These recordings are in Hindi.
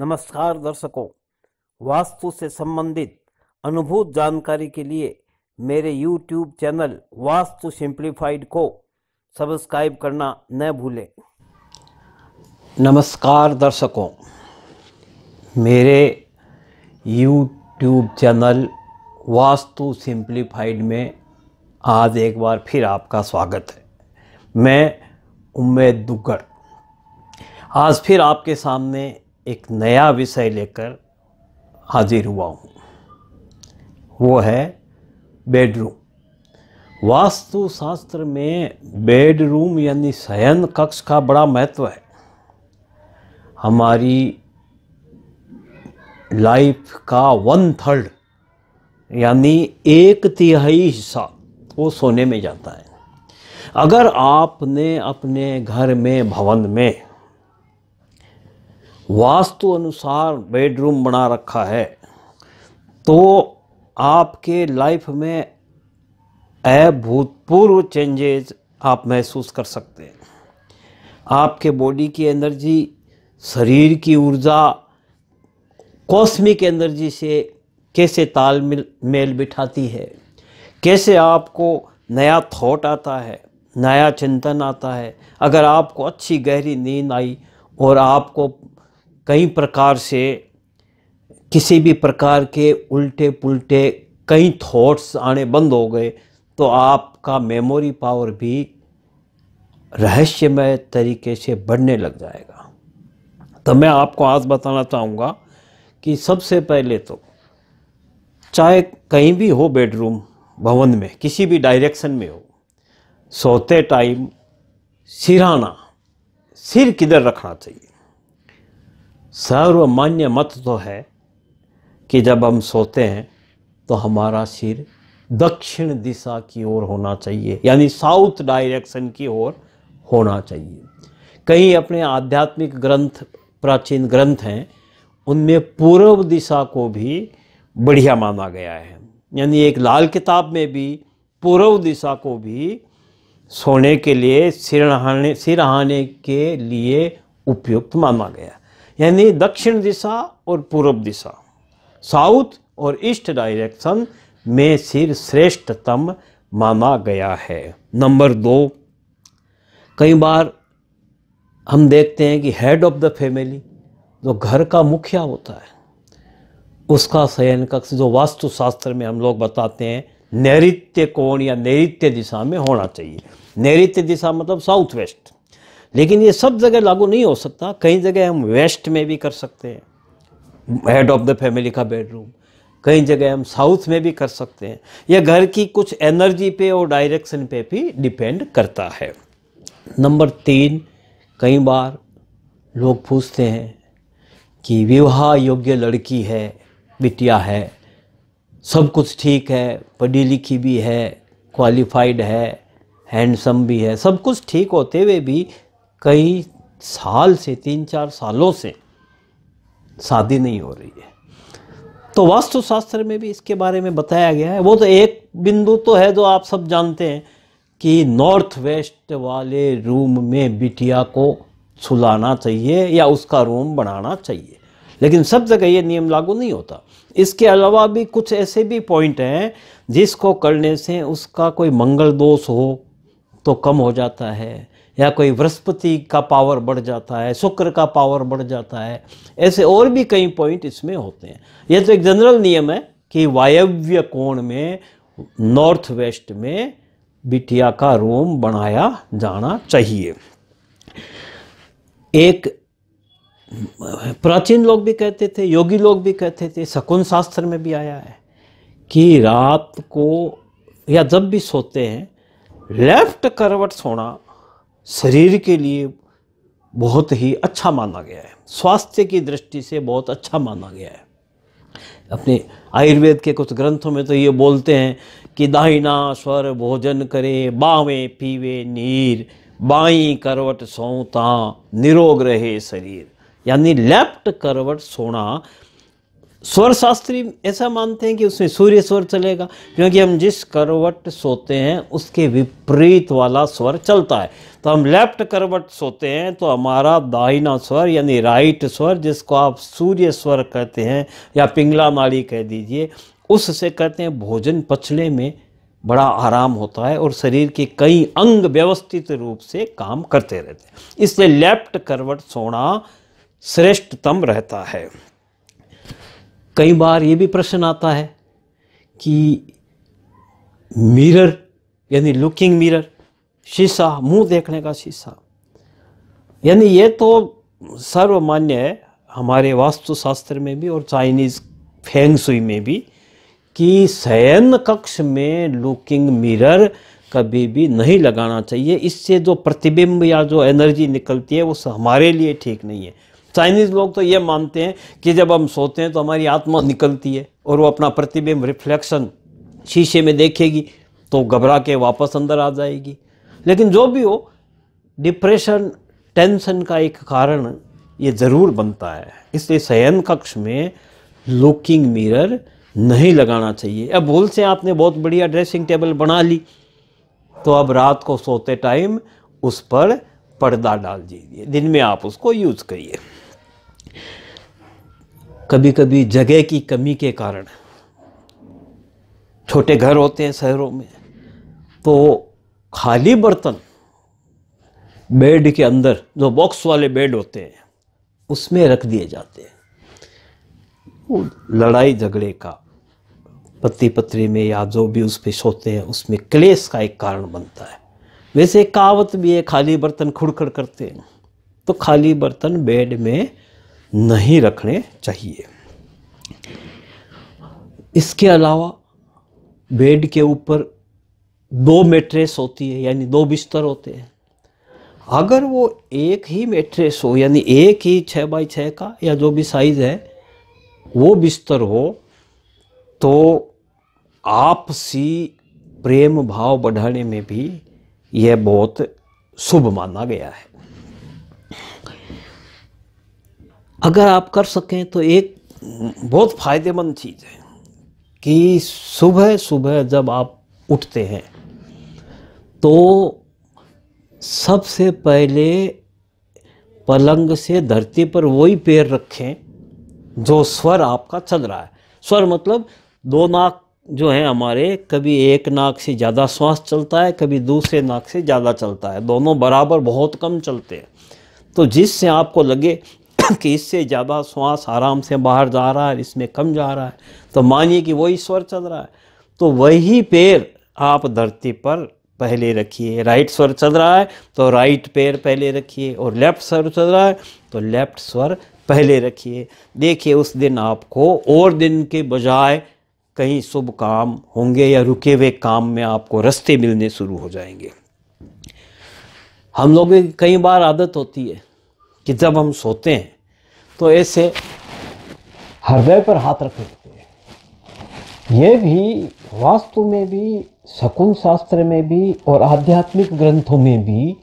नमस्कार दर्शकों वास्तु से संबंधित अनुभूत जानकारी के लिए मेरे यूट्यूब चैनल वास्तु सिंप्लीफाइड को सब्सक्राइब करना न भूलें नमस्कार दर्शकों मेरे यूट्यूब चैनल वास्तु सिंप्लीफाइड में आज एक बार फिर आपका स्वागत है मैं उम्मेद दुग्गड़ आज फिर आपके सामने एक नया विषय लेकर हाजिर हुआ हूँ वो है बेडरूम वास्तु शास्त्र में बेडरूम यानी शयन कक्ष का बड़ा महत्व है हमारी लाइफ का वन थर्ड यानी एक तिहाई हिस्सा वो सोने में जाता है अगर आपने अपने घर में भवन में वास्तु अनुसार बेडरूम बना रखा है तो आपके लाइफ में अभूतपूर्व चेंजेज आप महसूस कर सकते हैं आपके बॉडी की एनर्जी शरीर की ऊर्जा कॉस्मिक एनर्जी से कैसे तालमेल मेल बिठाती है कैसे आपको नया थॉट आता है नया चिंतन आता है अगर आपको अच्छी गहरी नींद आई और आपको कई प्रकार से किसी भी प्रकार के उल्टे पुल्टे कई थॉट्स आने बंद हो गए तो आपका मेमोरी पावर भी रहस्यमय तरीके से बढ़ने लग जाएगा तो मैं आपको आज बताना चाहूँगा कि सबसे पहले तो चाहे कहीं भी हो बेडरूम भवन में किसी भी डायरेक्शन में हो सोते टाइम सिराना सिर किधर रखना चाहिए सर्वमान्य मत तो है कि जब हम सोते हैं तो हमारा सिर दक्षिण दिशा की ओर होना चाहिए यानी साउथ डायरेक्शन की ओर होना चाहिए कई अपने आध्यात्मिक ग्रंथ प्राचीन ग्रंथ हैं उनमें पूर्व दिशा को भी बढ़िया माना गया है यानी एक लाल किताब में भी पूर्व दिशा को भी सोने के लिए सिरहाने सिरहाने के लिए उपयुक्त माना गया यानी दक्षिण दिशा और पूर्व दिशा साउथ और ईस्ट डायरेक्शन में सिर श्रेष्ठतम माना गया है नंबर दो कई बार हम देखते हैं कि हेड ऑफ द फैमिली जो घर का मुखिया होता है उसका शयन कक्ष जो वास्तुशास्त्र में हम लोग बताते हैं नैत्य कोण या नैत्य दिशा में होना चाहिए नैत्य दिशा मतलब साउथ वेस्ट लेकिन ये सब जगह लागू नहीं हो सकता कई जगह हम वेस्ट में भी कर सकते हैं हेड ऑफ द फैमिली का बेडरूम कई जगह हम साउथ में भी कर सकते हैं यह घर की कुछ एनर्जी पे और डायरेक्शन पे भी डिपेंड करता है नंबर तीन कई बार लोग पूछते हैं कि विवाह योग्य लड़की है बिटिया है सब कुछ ठीक है पढ़ी लिखी भी है क्वालिफाइड है हैंडसम भी है सब कुछ ठीक होते हुए भी कई साल से तीन चार सालों से शादी नहीं हो रही है तो वास्तुशास्त्र में भी इसके बारे में बताया गया है वो तो एक बिंदु तो है जो आप सब जानते हैं कि नॉर्थ वेस्ट वाले रूम में बिटिया को सुलाना चाहिए या उसका रूम बनाना चाहिए लेकिन सब जगह ये नियम लागू नहीं होता इसके अलावा भी कुछ ऐसे भी पॉइंट हैं जिसको करने से उसका कोई मंगल दोष हो तो कम हो जाता है या कोई बृहस्पति का पावर बढ़ जाता है शुक्र का पावर बढ़ जाता है ऐसे और भी कई पॉइंट इसमें होते हैं यह तो एक जनरल नियम है कि वायव्य कोण में नॉर्थ वेस्ट में बिटिया का रोम बनाया जाना चाहिए एक प्राचीन लोग भी कहते थे योगी लोग भी कहते थे शकुन शास्त्र में भी आया है कि रात को या जब भी सोते हैं लेफ्ट करवट सोना शरीर के लिए बहुत ही अच्छा माना गया है स्वास्थ्य की दृष्टि से बहुत अच्छा माना गया है अपने आयुर्वेद के कुछ ग्रंथों में तो ये बोलते हैं कि दाहिना स्वर भोजन करे बावें पीवे नीर बाई करवट सोता निरोग रहे शरीर यानी लेफ्ट करवट सोना स्वर शास्त्री ऐसा मानते हैं कि उसमें सूर्य स्वर चलेगा क्योंकि हम जिस करवट सोते हैं उसके विपरीत वाला स्वर चलता है तो हम लेफ्ट करवट सोते हैं तो हमारा दाहिना स्वर यानी राइट स्वर जिसको आप सूर्य स्वर कहते हैं या पिंगला नाड़ी कह दीजिए उससे कहते हैं भोजन पचने में बड़ा आराम होता है और शरीर के कई अंग व्यवस्थित रूप से काम करते रहते हैं इसलिए लेफ्ट करवट सोना श्रेष्ठतम रहता है कई बार ये भी प्रश्न आता है कि मिरर यानी लुकिंग मिरर शीशा मुंह देखने का शीशा यानी ये तो सर्वमान्य है हमारे वास्तुशास्त्र में भी और चाइनीज़ फेंग सुई में भी कि शयन कक्ष में लुकिंग मिरर कभी भी नहीं लगाना चाहिए इससे जो प्रतिबिंब या जो एनर्जी निकलती है वो हमारे लिए ठीक नहीं है चाइनीज लोग तो ये मानते हैं कि जब हम सोते हैं तो हमारी आत्मा निकलती है और वो अपना प्रतिबिंब रिफ्लेक्शन शीशे में देखेगी तो घबरा के वापस अंदर आ जाएगी लेकिन जो भी हो डिप्रेशन टेंशन का एक कारण ये ज़रूर बनता है इसलिए शयन कक्ष में लुकिंग मिरर नहीं लगाना चाहिए अब भूल से आपने बहुत बढ़िया ड्रेसिंग टेबल बना ली तो अब रात को सोते टाइम उस पर पर्दा डाल दीजिए दिन में आप उसको यूज़ करिए कभी कभी जगह की कमी के कारण छोटे घर होते हैं शहरों में तो खाली बर्तन बेड के अंदर जो बॉक्स वाले बेड होते हैं उसमें रख दिए जाते हैं लड़ाई झगड़े का पति पत्नी में या जो भी उस पर सोते हैं उसमें क्लेश का एक कारण बनता है वैसे कहावत भी है खाली बर्तन खुड़खड़ करते हैं तो खाली बर्तन बेड में नहीं रखने चाहिए इसके अलावा बेड के ऊपर दो मेट्रेस होती है यानी दो बिस्तर होते हैं अगर वो एक ही मेट्रेस हो यानी एक ही छः बाई छः का या जो भी साइज़ है वो बिस्तर हो तो आपसी प्रेम भाव बढ़ाने में भी यह बहुत शुभ माना गया है अगर आप कर सकें तो एक बहुत फ़ायदेमंद चीज़ है कि सुबह सुबह जब आप उठते हैं तो सबसे पहले पलंग से धरती पर वही पैर रखें जो स्वर आपका चल रहा है स्वर मतलब दो नाक जो है हमारे कभी एक नाक से ज़्यादा श्वास चलता है कभी दूसरे नाक से ज़्यादा चलता है दोनों बराबर बहुत कम चलते हैं तो जिससे आपको लगे कि इससे ज़्यादा श्वास आराम से बाहर जा रहा है इसमें कम जा रहा है तो मानिए कि वही स्वर चल रहा है तो वही पैर आप धरती पर पहले रखिए राइट स्वर चल रहा है तो राइट पैर पहले रखिए और लेफ्ट स्वर चल रहा है तो लेफ्ट स्वर पहले रखिए देखिए उस दिन आपको और दिन के बजाय कहीं शुभ काम होंगे या रुके हुए काम में आपको रास्ते मिलने शुरू हो जाएंगे हम लोगों की कई बार आदत होती है कि जब हम सोते हैं तो ऐसे हृदय पर हाथ रख लेते हैं ये भी वास्तु में भी शकुन शास्त्र में भी और आध्यात्मिक ग्रंथों में भी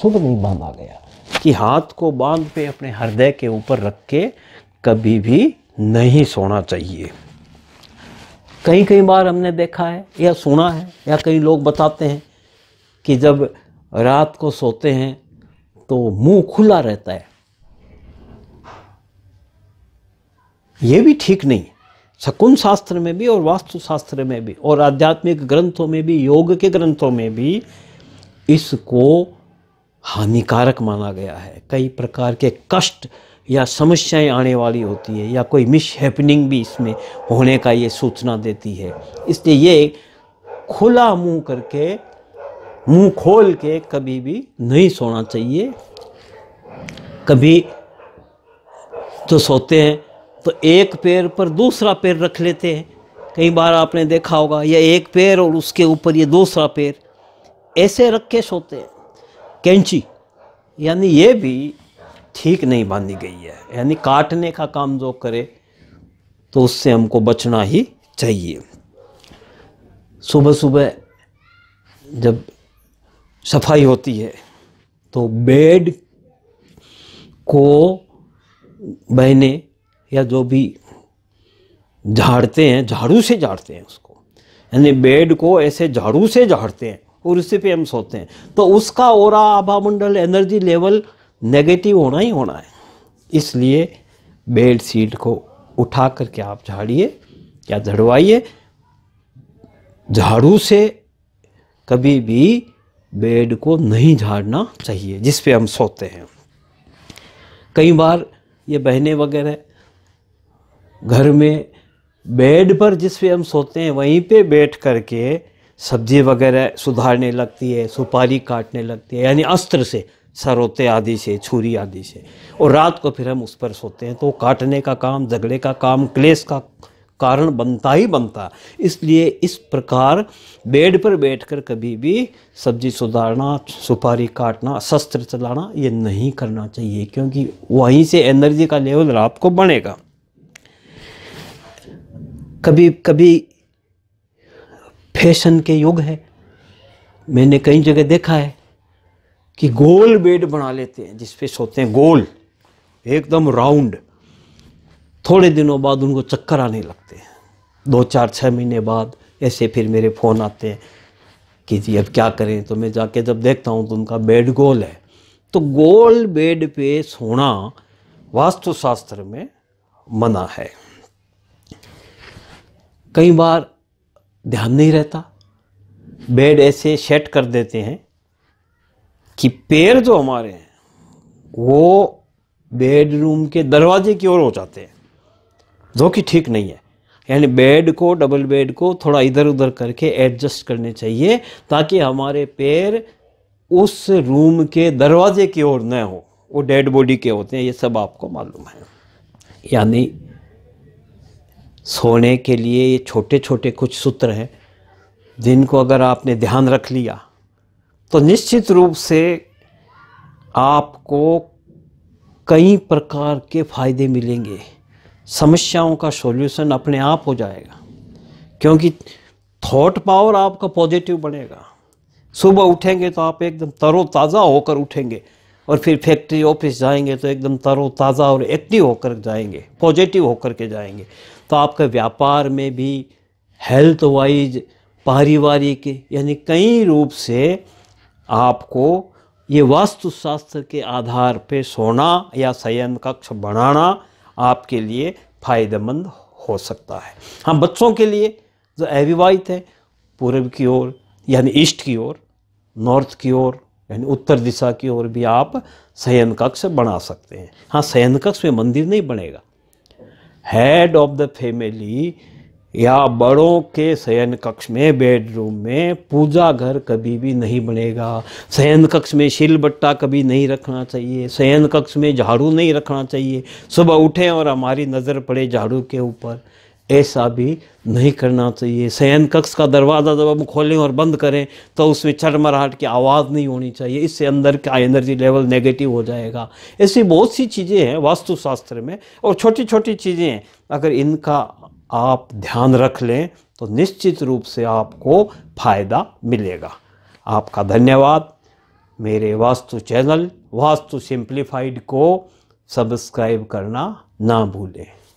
शुभ नहीं माना गया कि हाथ को बांध पे अपने हृदय के ऊपर रख के कभी भी नहीं सोना चाहिए कई कई बार हमने देखा है या सुना है या कई लोग बताते हैं कि जब रात को सोते हैं तो मुंह खुला रहता है ये भी ठीक नहीं शकुन शास्त्र में भी और वास्तु शास्त्र में भी और आध्यात्मिक ग्रंथों में भी योग के ग्रंथों में भी इसको हानिकारक माना गया है कई प्रकार के कष्ट या समस्याएं आने वाली होती है या कोई मिसहैपनिंग भी इसमें होने का ये सूचना देती है इसलिए ये खुला मुंह करके मुंह खोल के कभी भी नहीं सोना चाहिए कभी तो सोते हैं तो एक पैर पर दूसरा पैर रख लेते हैं कई बार आपने देखा होगा यह एक पैर और उसके ऊपर ये दूसरा पैर ऐसे रख के सोते हैं कैंची यानी ये भी ठीक नहीं बांधी गई है यानी काटने का काम जो करे तो उससे हमको बचना ही चाहिए सुबह सुबह जब सफाई होती है तो बेड को बहने या जो भी झाड़ते हैं झाड़ू से झाड़ते हैं उसको यानी बेड को ऐसे झाड़ू से झाड़ते हैं और उसी पे हम सोते हैं तो उसका और आभामंडल एनर्जी लेवल नेगेटिव होना ही होना है इसलिए बेड सीट को उठा करके आप झाड़िए या झड़वाइए झाड़ू से कभी भी बेड को नहीं झाड़ना चाहिए जिस पे हम सोते हैं कई बार ये बहने वगैरह घर में बेड पर जिस पे हम सोते हैं वहीं पे बैठ करके सब्जी वगैरह सुधारने लगती है सुपारी काटने लगती है यानी अस्त्र से सरोते आदि से छुरी आदि से और रात को फिर हम उस पर सोते हैं तो काटने का काम झगड़े का काम क्लेश का कारण बनता ही बनता इसलिए इस प्रकार बेड पर बैठकर कभी भी सब्जी सुधारना सुपारी काटना शस्त्र चलाना ये नहीं करना चाहिए क्योंकि वहीं से एनर्जी का लेवल रात को बढ़ेगा कभी कभी फैशन के युग है मैंने कई जगह देखा है कि गोल बेड बना लेते हैं जिसपे सोते हैं गोल एकदम राउंड थोड़े दिनों बाद उनको चक्कर आने लगते हैं दो चार छः महीने बाद ऐसे फिर मेरे फ़ोन आते हैं कि जी अब क्या करें तो मैं जाके जब देखता हूँ तो उनका बेड गोल है तो गोल बेड पे सोना वास्तुशास्त्र में मना है कई बार ध्यान नहीं रहता बेड ऐसे सेट कर देते हैं कि पैर जो हमारे हैं वो बेडरूम के दरवाजे की ओर हो जाते हैं जो कि ठीक नहीं है यानी बेड को डबल बेड को थोड़ा इधर उधर करके एडजस्ट करने चाहिए ताकि हमारे पैर उस रूम के दरवाजे की ओर न हो वो डेड बॉडी के होते हैं ये सब आपको मालूम है यानी सोने के लिए ये छोटे छोटे कुछ सूत्र हैं जिनको अगर आपने ध्यान रख लिया तो निश्चित रूप से आपको कई प्रकार के फ़ायदे मिलेंगे समस्याओं का सॉल्यूशन अपने आप हो जाएगा क्योंकि थॉट पावर आपका पॉजिटिव बनेगा सुबह उठेंगे तो आप एकदम तरोताज़ा होकर उठेंगे और फिर फैक्ट्री ऑफिस जाएंगे तो एकदम तरोताज़ा और एक्टिव होकर जाएंगे पॉजिटिव होकर के जाएंगे तो आपके व्यापार में भी हेल्थ वाइज पारिवारिक यानी कई रूप से आपको ये वास्तुशास्त्र के आधार पे सोना या शयन कक्ष बनाना आपके लिए फ़ायदेमंद हो सकता है हाँ बच्चों के लिए जो अविवाहित है पूर्व की ओर यानी ईस्ट की ओर नॉर्थ की ओर यानी उत्तर दिशा की ओर भी आप शयन कक्ष बना सकते हैं हाँ शयन कक्ष में मंदिर नहीं बनेगा हेड ऑफ द फैमिली या बड़ों के शयन कक्ष में बेडरूम में पूजा घर कभी भी नहीं बनेगा शयन कक्ष में शिल बट्टा कभी नहीं रखना चाहिए शयन कक्ष में झाड़ू नहीं रखना चाहिए सुबह उठें और हमारी नज़र पड़े झाड़ू के ऊपर ऐसा भी नहीं करना चाहिए शयन कक्ष का दरवाज़ा जब हम खोलें और बंद करें तो उसमें चरमराहट की आवाज़ नहीं होनी चाहिए इससे अंदर का एनर्जी लेवल नेगेटिव हो जाएगा ऐसी बहुत सी चीज़ें हैं वास्तुशास्त्र में और छोटी छोटी चीज़ें हैं अगर इनका आप ध्यान रख लें तो निश्चित रूप से आपको फ़ायदा मिलेगा आपका धन्यवाद मेरे वास्तु चैनल वास्तु सिंप्लीफाइड को सब्सक्राइब करना ना भूलें